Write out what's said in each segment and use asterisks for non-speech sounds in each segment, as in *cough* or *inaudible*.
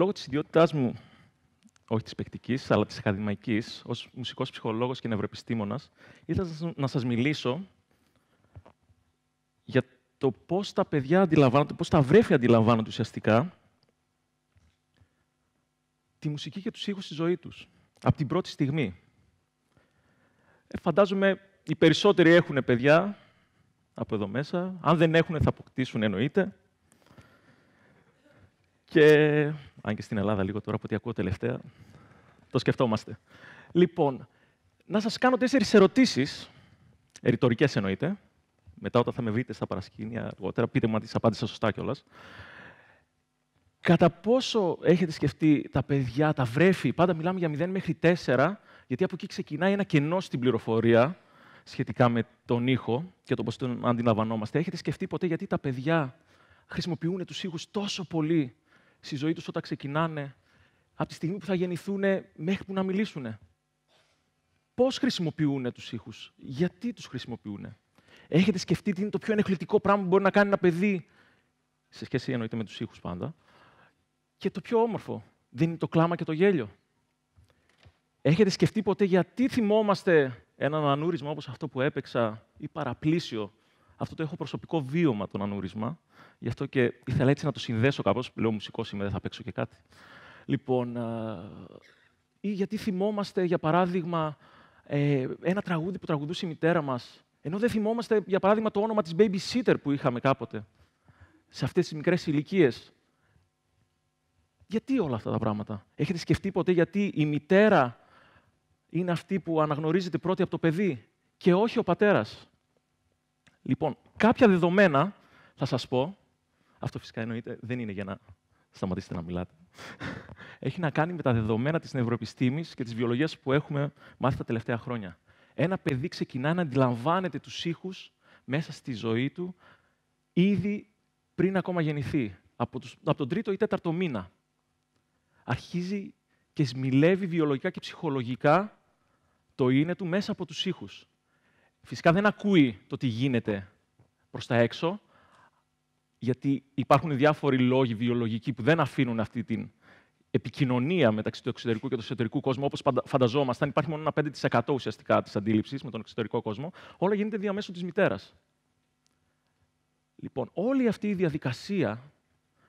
Λόγω της ιδιότητάς μου, όχι της παικτικής, αλλά της ακαδημαϊκής, ως μουσικός ψυχολόγος και νευροεπιστήμονα, ήθελα να σας μιλήσω για το πώς τα παιδιά αντιλαμβάνονται, πώς τα βρέφη αντιλαμβάνονται ουσιαστικά τη μουσική και τους ήχους στη ζωή τους. από την πρώτη στιγμή. Ε, φαντάζομαι οι περισσότεροι έχουν παιδιά από εδώ μέσα. Αν δεν έχουν, θα αποκτήσουν, εννοείται. Και αν και στην Ελλάδα λίγο τώρα από ό,τι ακούω τελευταία, το σκεφτόμαστε. Λοιπόν, να σας κάνω τέσσερις ερωτήσεις, ρητορικές εννοείται, μετά όταν θα με βρείτε στα παρασκήνια αργότερα, πείτε μου αν τις απάντησα σωστά κιόλας. Κατά πόσο έχετε σκεφτεί τα παιδιά, τα βρέφη, πάντα μιλάμε για 0 μέχρι 4, γιατί από εκεί ξεκινάει ένα κενό στην πληροφορία σχετικά με τον ήχο και το πώς τον αντιλαμβανόμαστε. Έχετε σκεφτεί ποτέ γιατί τα παιδιά χρησιμοποιούν τους ήχους τόσο πολύ στη ζωή τους όταν ξεκινάνε, από τη στιγμή που θα γεννηθούν μέχρι που να μιλήσουν. Πώς χρησιμοποιούν τους ήχους, γιατί τους χρησιμοποιούν. Έχετε σκεφτεί τι είναι το πιο ενεχλητικό πράγμα που μπορεί να κάνει ένα παιδί, σε σχέση εννοείται με τους ήχους πάντα, και το πιο όμορφο, δεν είναι το κλάμα και το γέλιο. Έχετε σκεφτεί ποτέ γιατί θυμόμαστε έναν ανούρισμα όπως αυτό που έπαιξα ή παραπλήσιο. Αυτό το έχω προσωπικό βίωμα, τον ανούρισμα. Γι' αυτό και ήθελα έτσι να το συνδέσω κάπως. Λέω μουσικό είμαι, δεν θα παίξω και κάτι. Λοιπόν, ή γιατί θυμόμαστε, για παράδειγμα, ε, ένα τραγούδι που τραγουδούσε η μητέρα μας, ενώ δεν θυμόμαστε, για παράδειγμα, το όνομα της babysitter που είχαμε κάποτε, σε αυτές τις μικρές ηλικίες. Γιατί όλα αυτά τα πράγματα. Έχετε σκεφτεί ποτέ γιατί η μητέρα είναι αυτή που αναγνωρίζεται πρώτη από το παιδί και όχι ο πατέρας. Λοιπόν, κάποια δεδομένα θα σας πω, αυτό φυσικά εννοείται δεν είναι για να σταματήσετε να μιλάτε. *laughs* Έχει να κάνει με τα δεδομένα της νευροεπιστήμης και της βιολογίας που έχουμε μάθει τα τελευταία χρόνια. Ένα παιδί ξεκινά να αντιλαμβάνεται τους ήχους μέσα στη ζωή του ήδη πριν ακόμα γεννηθεί, από, τους, από τον τρίτο ή τέταρτο μήνα. Αρχίζει και σμιλεύει βιολογικά και ψυχολογικά το είναι του μέσα από τους ήχους. Φυσικά δεν ακούει το τι γίνεται προς τα έξω, γιατί υπάρχουν διάφοροι λόγοι βιολογικοί που δεν αφήνουν αυτή την επικοινωνία μεταξύ του εξωτερικού και του εσωτερικού κόσμου, όπως φανταζόμαστε. υπάρχει μόνο ένα 5% ουσιαστικά της αντίληψης με τον εξωτερικό κόσμο, όλα γίνεται διαμέσου της μητέρας. Λοιπόν, όλη αυτή η διαδικασία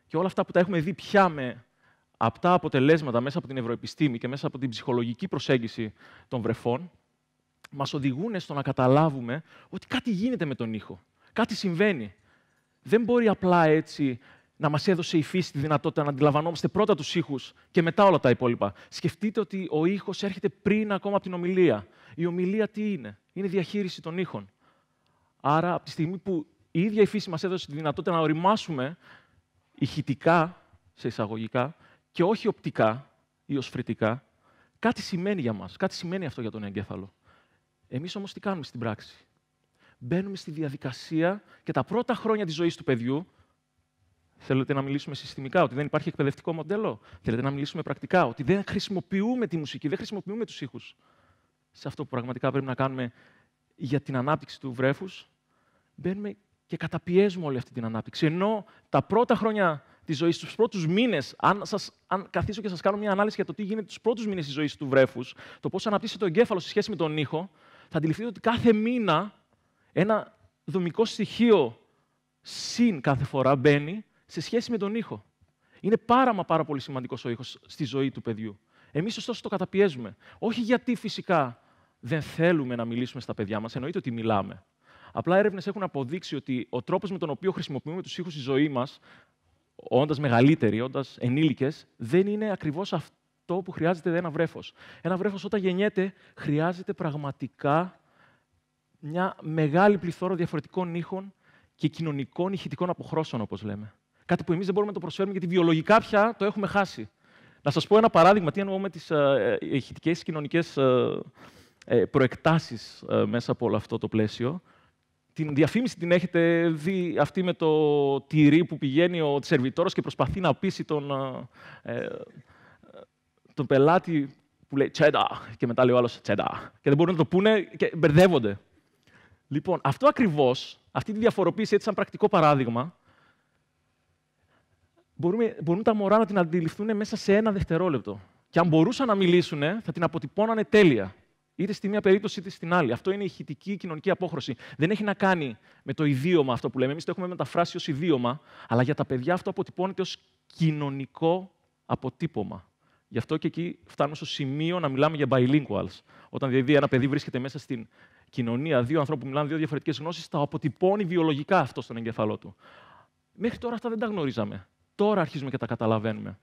και όλα αυτά που τα έχουμε δει πια με αυτά αποτελέσματα μέσα από την ευρωεπιστήμη και μέσα από την ψυχολογική προσέγγιση των βρεφών, μας οδηγούν στο να καταλάβουμε ότι κάτι γίνεται με τον ήχο. Κάτι συμβαίνει δεν μπορεί απλά έτσι να μας έδωσε η φύση τη δυνατότητα να αντιλαμβανόμαστε πρώτα τους ήχους και μετά όλα τα υπόλοιπα. Σκεφτείτε ότι ο ήχος έρχεται πριν ακόμα από την ομιλία. Η ομιλία τι είναι, είναι διαχείριση των ήχων. Άρα, από τη στιγμή που η ίδια η φύση μας έδωσε τη δυνατότητα να οριμάσουμε ηχητικά, σε εισαγωγικά, και όχι οπτικά ή οσφρητικά, κάτι σημαίνει για μας, κάτι σημαίνει αυτό για τον εγκέφαλο. Εμείς όμως τι κάνουμε στην πράξη μπαίνουμε στη διαδικασία και τα πρώτα χρόνια της ζωής του παιδιού. Θέλετε να μιλήσουμε συστημικά, ότι δεν υπάρχει εκπαιδευτικό μοντέλο. Θέλετε να μιλήσουμε πρακτικά, ότι δεν χρησιμοποιούμε τη μουσική, δεν χρησιμοποιούμε τους ήχους. Σε αυτό που πραγματικά πρέπει να κάνουμε για την ανάπτυξη του βρέφους, μπαίνουμε και καταπιέζουμε όλη αυτή την ανάπτυξη. Ενώ τα πρώτα χρόνια της ζωής, τους πρώτους μήνες, αν, αν καθίσω και σας κάνω μια ανάλυση για το τι γίνεται τους πρώτους μήνες της ζωής του βρέφους, το πώς αναπτύσσεται το εγκέφαλο σε σχέση με τον ήχο, θα αντιληφθείτε ότι κάθε μήνα ένα δομικό στοιχείο συν κάθε φορά μπαίνει σε σχέση με τον ήχο. Είναι πάρα μα πάρα πολύ σημαντικός ο ήχος στη ζωή του παιδιού. Εμείς ωστόσο το καταπιέζουμε. Όχι γιατί φυσικά δεν θέλουμε να μιλήσουμε στα παιδιά μας, εννοείται ότι μιλάμε. Απλά έρευνες έχουν αποδείξει ότι ο τρόπος με τον οποίο χρησιμοποιούμε τους ήχους στη ζωή μας, όντας μεγαλύτεροι, όντας ενήλικες, δεν είναι ακριβώς αυτό που χρειάζεται ένα βρέφος. Ένα βρέφος όταν γεννιέται χρειάζεται πραγματικά μια μεγάλη πληθώρα διαφορετικών ήχων και κοινωνικών ηχητικών αποχρώσεων, όπως λέμε. Κάτι που εμείς δεν μπορούμε να το προσφέρουμε γιατί βιολογικά πια το έχουμε χάσει. Να σας πω ένα παράδειγμα, τι εννοώ με τις ε, ε, ηχητικές κοινωνικές ε, προεκτάσει μέσα από όλο αυτό το πλαίσιο. Την διαφήμιση την έχετε δει αυτή με το τυρί που πηγαίνει ο σερβιτόρος και προσπαθεί να πείσει τον, τον πελάτη που λέει «τσέντα» και μετά λέει ο άλλος «τσέντα». Και δεν μπορούν να το πούνε και μπερδεύονται. Λοιπόν, αυτό ακριβώς, αυτή τη διαφοροποίηση έτσι σαν πρακτικό παράδειγμα, μπορούμε, μπορούν τα μωρά να την αντιληφθούν μέσα σε ένα δευτερόλεπτο. Και αν μπορούσαν να μιλήσουν, θα την αποτυπώνανε τέλεια. Είτε στη μία περίπτωση είτε στην άλλη. Αυτό είναι η ηχητική κοινωνική απόχρωση. Δεν έχει να κάνει με το ιδίωμα αυτό που λέμε. Εμείς το έχουμε μεταφράσει ως ιδίωμα, αλλά για τα παιδιά αυτό αποτυπώνεται ως κοινωνικό αποτύπωμα. Γι' αυτό και εκεί φτάνουμε στο σημείο να μιλάμε για bilinguals. Όταν δηλαδή ένα παιδί βρίσκεται μέσα στην κοινωνία δύο ανθρώπου που μιλάνε δύο διαφορετικές γνώσεις, τα αποτυπώνει βιολογικά αυτό στον εγκεφαλό του. Μέχρι τώρα αυτά δεν τα γνωρίζαμε. Τώρα αρχίζουμε και τα καταλαβαίνουμε.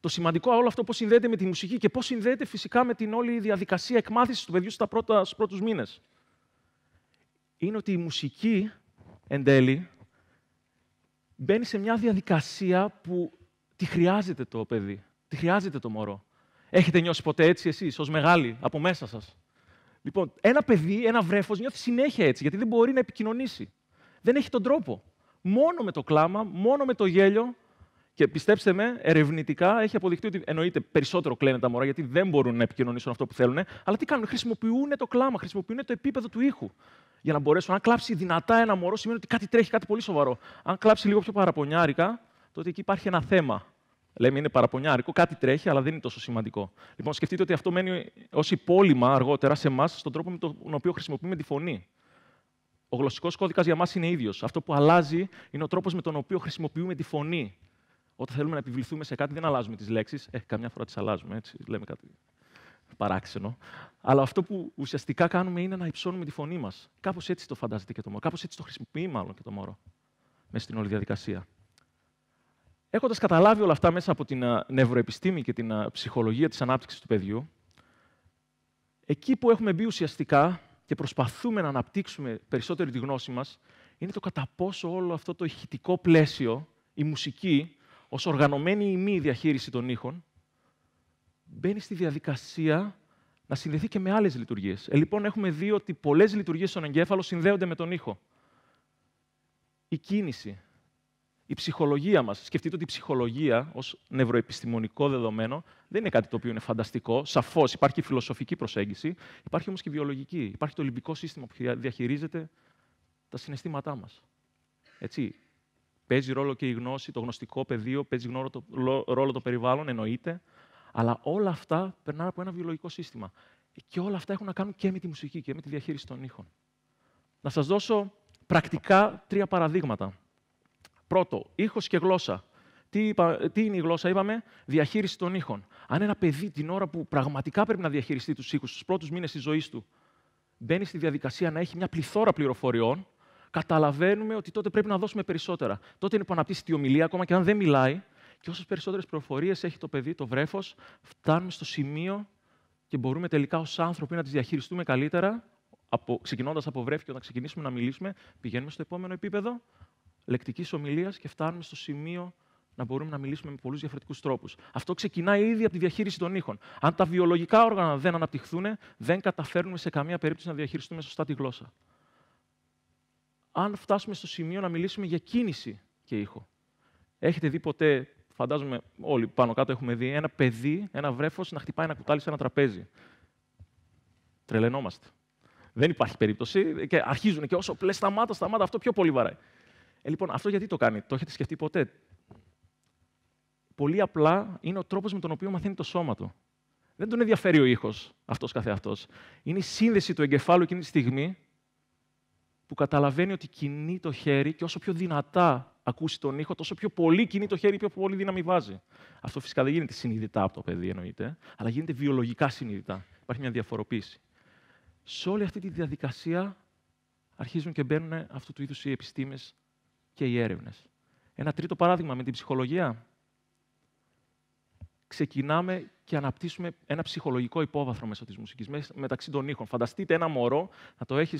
Το σημαντικό όλο αυτό πώς συνδέεται με τη μουσική και πώς συνδέεται φυσικά με την όλη διαδικασία εκμάθησης του παιδιού στα πρώτα, στους πρώτους μήνες. Είναι ότι η μουσική εν τέλει μπαίνει σε μια διαδικασία που τη χρειάζεται το παιδί. Τι χρειάζεται το μωρό. Έχετε νιώσει ποτέ έτσι εσείς, ως μεγάλοι, από μέσα σας. Λοιπόν, ένα παιδί, ένα βρέφος νιώθει συνέχεια έτσι, γιατί δεν μπορεί να επικοινωνήσει. Δεν έχει τον τρόπο. Μόνο με το κλάμα, μόνο με το γέλιο. Και πιστέψτε με, ερευνητικά έχει αποδειχτεί ότι εννοείται περισσότερο κλαίνε τα μωρά, γιατί δεν μπορούν να επικοινωνήσουν αυτό που θέλουν. Αλλά τι κάνουν, χρησιμοποιούν το κλάμα, χρησιμοποιούν το επίπεδο του ήχου. Για να μπορέσουν, αν κλάψει δυνατά ένα μωρό, σημαίνει ότι κάτι τρέχει, κάτι πολύ σοβαρό. Αν κλάψει λίγο πιο παραπονιάρικα, τότε εκεί υπάρχει ένα θέμα λέμε είναι παραπονιάρικο, κάτι τρέχει, αλλά δεν είναι τόσο σημαντικό. Λοιπόν, σκεφτείτε ότι αυτό μένει ως υπόλοιμα αργότερα σε εμάς στον τρόπο με τον οποίο χρησιμοποιούμε τη φωνή. Ο γλωσσικός κώδικας για μας είναι ίδιος. Αυτό που αλλάζει είναι ο τρόπος με τον οποίο χρησιμοποιούμε τη φωνή. Όταν θέλουμε να επιβληθούμε σε κάτι, δεν αλλάζουμε τις λέξεις. Ε, καμιά φορά τις αλλάζουμε, έτσι. Λέμε κάτι παράξενο. Αλλά αυτό που ουσιαστικά κάνουμε είναι να υψώνουμε τη φωνή μας. Κάπως έτσι το φαντάζεται και το μωρό. Κάπως έτσι το χρησιμοποιεί, μάλλον και το μωρό. Μέσα στην όλη διαδικασία. Έχοντας καταλάβει όλα αυτά μέσα από την ε, νευροεπιστήμη και την ε, ψυχολογία της ανάπτυξης του παιδιού, εκεί που έχουμε μπει ουσιαστικά και προσπαθούμε να αναπτύξουμε περισσότερη τη γνώση μας, είναι το κατά πόσο όλο αυτό το ηχητικό πλαίσιο, η μουσική, ως οργανωμένη ή μη διαχείριση των ήχων, μπαίνει στη διαδικασία να συνδεθεί και με άλλες λειτουργίες. Ε, λοιπόν, έχουμε δει ότι πολλές λειτουργίες στον εγκέφαλο συνδέονται με τον ήχο. Η κίνηση, η ψυχολογία μας. Σκεφτείτε ότι η ψυχολογία ως νευροεπιστημονικό δεδομένο δεν είναι κάτι το οποίο είναι φανταστικό. σαφώς. υπάρχει φιλοσοφική προσέγγιση, υπάρχει όμως και βιολογική. Υπάρχει το λυμπικό σύστημα που διαχειρίζεται τα συναισθήματά μας. Έτσι, παίζει ρόλο και η γνώση, το γνωστικό πεδίο, παίζει ρόλο το περιβάλλον, εννοείται. Αλλά όλα αυτά περνάνε από ένα βιολογικό σύστημα. Και όλα αυτά έχουν να κάνουν και με τη μουσική και με τη διαχείριση των ήχων. Να σας δώσω πρακτικά τρία παραδείγματα Πρώτο, ήχος και γλώσσα. Τι, τι είναι η γλώσσα, είπαμε, διαχείριση των ήχων. Αν ένα παιδί την ώρα που πραγματικά πρέπει να διαχειριστεί τους ήχους τους πρώτους μήνες της ζωής του, μπαίνει στη διαδικασία να έχει μια πληθώρα πληροφοριών, καταλαβαίνουμε ότι τότε πρέπει να δώσουμε περισσότερα. Τότε είναι που αναπτύσσει τη ομιλία, ακόμα και αν δεν μιλάει, και όσες περισσότερες πληροφορίε έχει το παιδί, το βρέφος, φτάνουμε στο σημείο και μπορούμε τελικά ως άνθρωποι να τις διαχειριστούμε καλύτερα, ξεκινώντας από βρέφη και όταν ξεκινήσουμε να μιλήσουμε, πηγαίνουμε στο επόμενο επίπεδο, λεκτικής ομιλίας και φτάνουμε στο σημείο να μπορούμε να μιλήσουμε με πολλούς διαφορετικούς τρόπους. Αυτό ξεκινάει ήδη από τη διαχείριση των ήχων. Αν τα βιολογικά όργανα δεν αναπτυχθούν, δεν καταφέρνουμε σε καμία περίπτωση να διαχειριστούμε σωστά τη γλώσσα. Αν φτάσουμε στο σημείο να μιλήσουμε για κίνηση και ήχο. Έχετε δει ποτέ, φαντάζομαι όλοι πάνω κάτω έχουμε δει, ένα παιδί, ένα βρέφος να χτυπάει ένα κουτάλι σε ένα τραπέζι. Τρελαινόμαστε. Δεν υπάρχει περίπτωση. Και αρχίζουν και όσο πλες, σταμάτα, σταμάτα, αυτό πιο πολύ βαράει. Ε, λοιπόν, αυτό γιατί το κάνει, το έχετε σκεφτεί ποτέ. Πολύ απλά είναι ο τρόπος με τον οποίο μαθαίνει το σώμα του. Δεν τον ενδιαφέρει ο ήχος αυτός καθεαυτός. Είναι η σύνδεση του εγκεφάλου εκείνη τη στιγμή που καταλαβαίνει ότι κινεί το χέρι και όσο πιο δυνατά ακούσει τον ήχο, τόσο πιο πολύ κινεί το χέρι, πιο πολύ δύναμη βάζει. Αυτό φυσικά δεν γίνεται συνειδητά από το παιδί, εννοείται, αλλά γίνεται βιολογικά συνειδητά. Υπάρχει μια διαφοροποίηση. Σε όλη αυτή τη διαδικασία αρχίζουν και μπαίνουν αυτού του είδους οι επιστήμες και οι έρευνες. Ένα τρίτο παράδειγμα με την ψυχολογία. Ξεκινάμε και αναπτύσσουμε ένα ψυχολογικό υπόβαθρο μέσω της μουσικής, μεταξύ των ήχων. Φανταστείτε ένα μωρό να το έχεις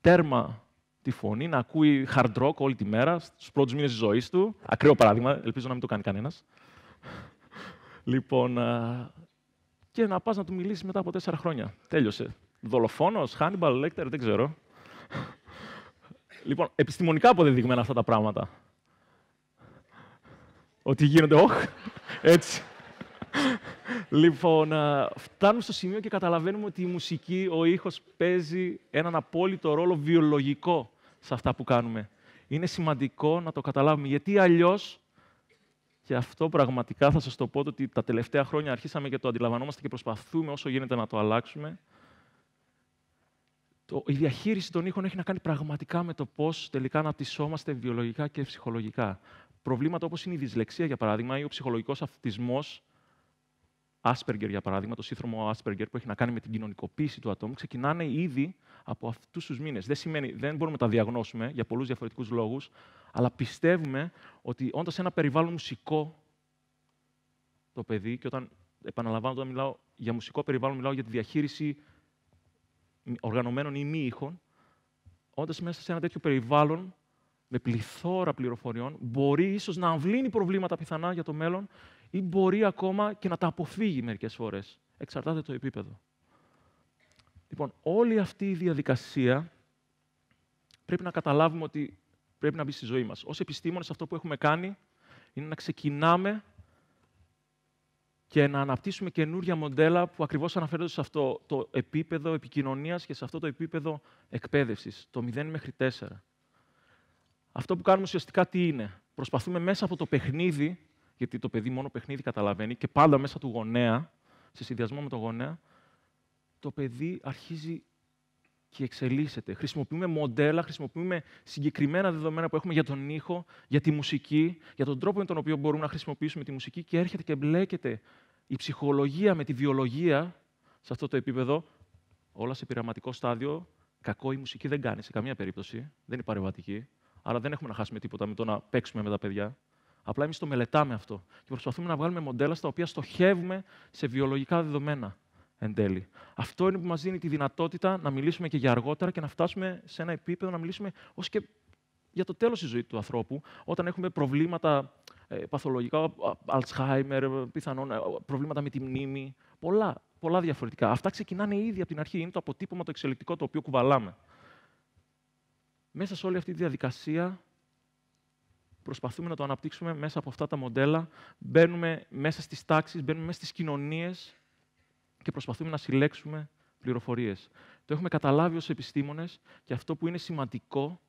τέρμα τη φωνή, να ακούει hard rock όλη τη μέρα, στους πρώτους μήνες της ζωής του. Ακραίο παράδειγμα, ελπίζω να μην το κάνει κανένας. λοιπόν, και να πας να του μιλήσεις μετά από τέσσερα χρόνια. Τέλειωσε. Δολοφόνος, Χάνιμπαλ, Λέκτερ, δεν ξέρω. Λοιπόν, επιστημονικά αποδεδειγμένα αυτά τα πράγματα. Ότι γίνονται, όχι, έτσι. λοιπόν, ε, φτάνουμε στο σημείο και καταλαβαίνουμε ότι η μουσική, ο ήχος παίζει έναν απόλυτο ρόλο βιολογικό σε αυτά που κάνουμε. Είναι σημαντικό να το καταλάβουμε, γιατί αλλιώς, και αυτό πραγματικά θα σας το πω, ότι τα τελευταία χρόνια αρχίσαμε και το αντιλαμβανόμαστε και προσπαθούμε όσο γίνεται να το αλλάξουμε, η διαχείριση των ήχων έχει να κάνει πραγματικά με το πώς τελικά αναπτυσσόμαστε βιολογικά και ψυχολογικά. Προβλήματα όπως είναι η δυσλεξία, για παράδειγμα, ή ο ψυχολογικός αυτισμός, άσπεργκερ, για παράδειγμα, το σύνθρομο άσπεργκερ, που έχει να κάνει με την κοινωνικοποίηση του ατόμου, ξεκινάνε ήδη από αυτούς τους μήνες. Δεν, σημαίνει, δεν μπορούμε να τα διαγνώσουμε για πολλούς διαφορετικούς λόγους, αλλά πιστεύουμε ότι όντας ένα περιβάλλον μουσικό το παιδί, και όταν επαναλαμβάνω, όταν μιλάω για μουσικό περιβάλλον, μιλάω για τη διαχείριση οργανωμένων ή μη ήχων, όντα μέσα σε ένα τέτοιο περιβάλλον με πληθώρα πληροφοριών, μπορεί ίσως να αμβλύνει προβλήματα πιθανά για το μέλλον ή μπορεί ακόμα και να τα αποφύγει μερικές φορές. Εξαρτάται το επίπεδο. Λοιπόν, όλη αυτή η διαδικασία πρέπει να καταλάβουμε ότι πρέπει να μπει στη ζωή μας. Ως επιστήμονες αυτό που έχουμε κάνει είναι να ξεκινάμε και να αναπτύσσουμε καινούρια μοντέλα που ακριβώς αναφέρονται σε αυτό το επίπεδο επικοινωνίας και σε αυτό το επίπεδο εκπαίδευσης, το 0 μέχρι 4. Αυτό που κάνουμε ουσιαστικά τι είναι. Προσπαθούμε μέσα από το παιχνίδι, γιατί το παιδί μόνο παιχνίδι καταλαβαίνει, και πάντα μέσα του γονέα, σε συνδυασμό με τον γονέα, το παιδί αρχίζει και εξελίσσεται. Χρησιμοποιούμε μοντέλα, χρησιμοποιούμε συγκεκριμένα δεδομένα που έχουμε για τον ήχο, για τη μουσική, για τον τρόπο με τον οποίο μπορούμε να χρησιμοποιήσουμε τη μουσική και έρχεται και μπλέκεται η ψυχολογία με τη βιολογία σε αυτό το επίπεδο, όλα σε πειραματικό στάδιο, κακό η μουσική δεν κάνει σε καμία περίπτωση, δεν είναι παρεμβατική. Άρα δεν έχουμε να χάσουμε τίποτα με το να παίξουμε με τα παιδιά. Απλά εμείς το μελετάμε αυτό και προσπαθούμε να βγάλουμε μοντέλα στα οποία στοχεύουμε σε βιολογικά δεδομένα εν τέλει. Αυτό είναι που μας δίνει τη δυνατότητα να μιλήσουμε και για αργότερα και να φτάσουμε σε ένα επίπεδο να μιλήσουμε ως και για το τέλος της ζωής του ανθρώπου, όταν έχουμε προβλήματα ε, παθολογικά, αλτσχάιμερ, πιθανόν ε, προβλήματα με τη μνήμη. Πολλά, πολλά διαφορετικά. Αυτά ξεκινάνε ήδη από την αρχή. Είναι το αποτύπωμα το εξελικτικό το οποίο κουβαλάμε. Μέσα σε όλη αυτή τη διαδικασία προσπαθούμε να το αναπτύξουμε μέσα από αυτά τα μοντέλα. Μπαίνουμε μέσα στις τάξεις, μπαίνουμε μέσα στις κοινωνίες και προσπαθούμε να συλλέξουμε πληροφορίες. Το έχουμε καταλάβει ως επιστήμονες και αυτό που είναι σημαντικό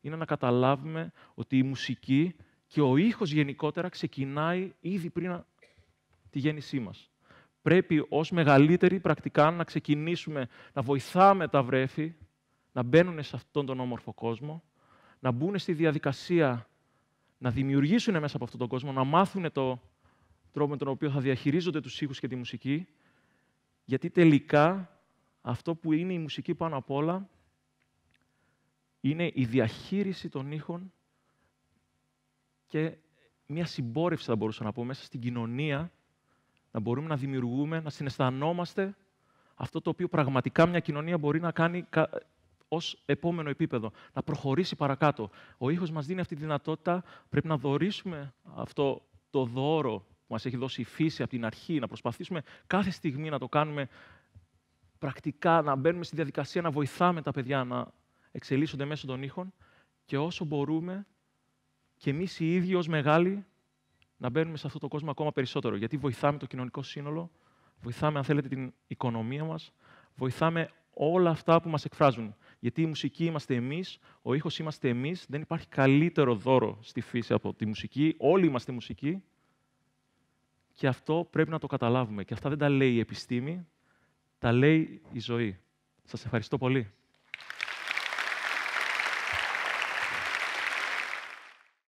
είναι να καταλάβουμε ότι η μουσική και ο ήχος γενικότερα ξεκινάει ήδη πριν τη γέννησή μας. Πρέπει ως μεγαλύτεροι πρακτικά να ξεκινήσουμε να βοηθάμε τα βρέφη να μπαίνουν σε αυτόν τον όμορφο κόσμο, να μπουν στη διαδικασία να δημιουργήσουν μέσα από αυτόν τον κόσμο, να μάθουν το τρόπο με τον οποίο θα διαχειρίζονται τους ήχους και τη μουσική, γιατί τελικά αυτό που είναι η μουσική πάνω απ' όλα είναι η διαχείριση των ήχων και μια συμπόρευση, θα μπορούσα να πω, μέσα στην κοινωνία, να μπορούμε να δημιουργούμε, να συναισθανόμαστε αυτό το οποίο πραγματικά μια κοινωνία μπορεί να κάνει ως επόμενο επίπεδο, να προχωρήσει παρακάτω. Ο ήχος μας δίνει αυτή τη δυνατότητα, πρέπει να δωρήσουμε αυτό το δώρο που μας έχει δώσει η φύση από την αρχή, να προσπαθήσουμε κάθε στιγμή να το κάνουμε πρακτικά, να μπαίνουμε στη διαδικασία να βοηθάμε τα παιδιά να εξελίσσονται μέσω των ήχων και όσο μπορούμε και εμείς οι ίδιοι ως μεγάλοι να μπαίνουμε σε αυτό το κόσμο ακόμα περισσότερο. Γιατί βοηθάμε το κοινωνικό σύνολο, βοηθάμε, αν θέλετε, την οικονομία μας, βοηθάμε όλα αυτά που μας εκφράζουν. Γιατί η μουσική είμαστε εμείς, ο ήχος είμαστε εμείς, δεν υπάρχει καλύτερο δώρο στη φύση από τη μουσική. Όλοι είμαστε μουσική. Και αυτό πρέπει να το καταλάβουμε. Και αυτά δεν τα λέει η επιστήμη, τα λέει η ζωή. Σας ευχαριστώ πολύ.